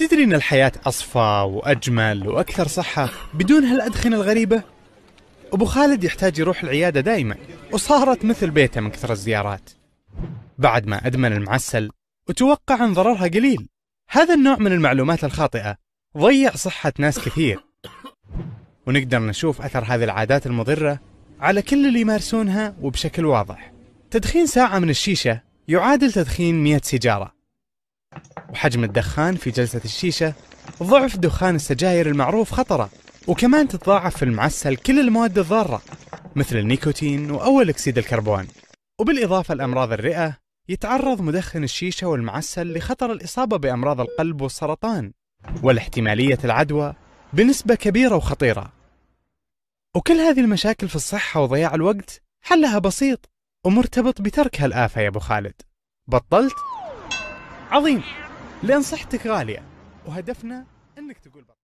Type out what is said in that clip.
تدري ان الحياة اصفى واجمل واكثر صحة بدون هالادخنة الغريبة؟ ابو خالد يحتاج يروح العيادة دائما وصارت مثل بيته من كثر الزيارات. بعد ما ادمن المعسل وتوقع ان ضررها قليل. هذا النوع من المعلومات الخاطئة ضيع صحة ناس كثير. ونقدر نشوف اثر هذه العادات المضرة على كل اللي يمارسونها وبشكل واضح. تدخين ساعة من الشيشة يعادل تدخين 100 سيجارة. وحجم الدخان في جلسة الشيشة ضعف دخان السجاير المعروف خطرة وكمان تتضاعف في المعسل كل المواد الضارة مثل النيكوتين وأول أكسيد الكربون وبالإضافة لأمراض الرئة يتعرض مدخن الشيشة والمعسل لخطر الإصابة بأمراض القلب والسرطان والاحتمالية العدوى بنسبة كبيرة وخطيرة وكل هذه المشاكل في الصحة وضياع الوقت حلها بسيط ومرتبط بترك هالآفة يا أبو خالد بطلت؟ عظيم لأن صحتك غالية وهدفنا أنك تقول بقى.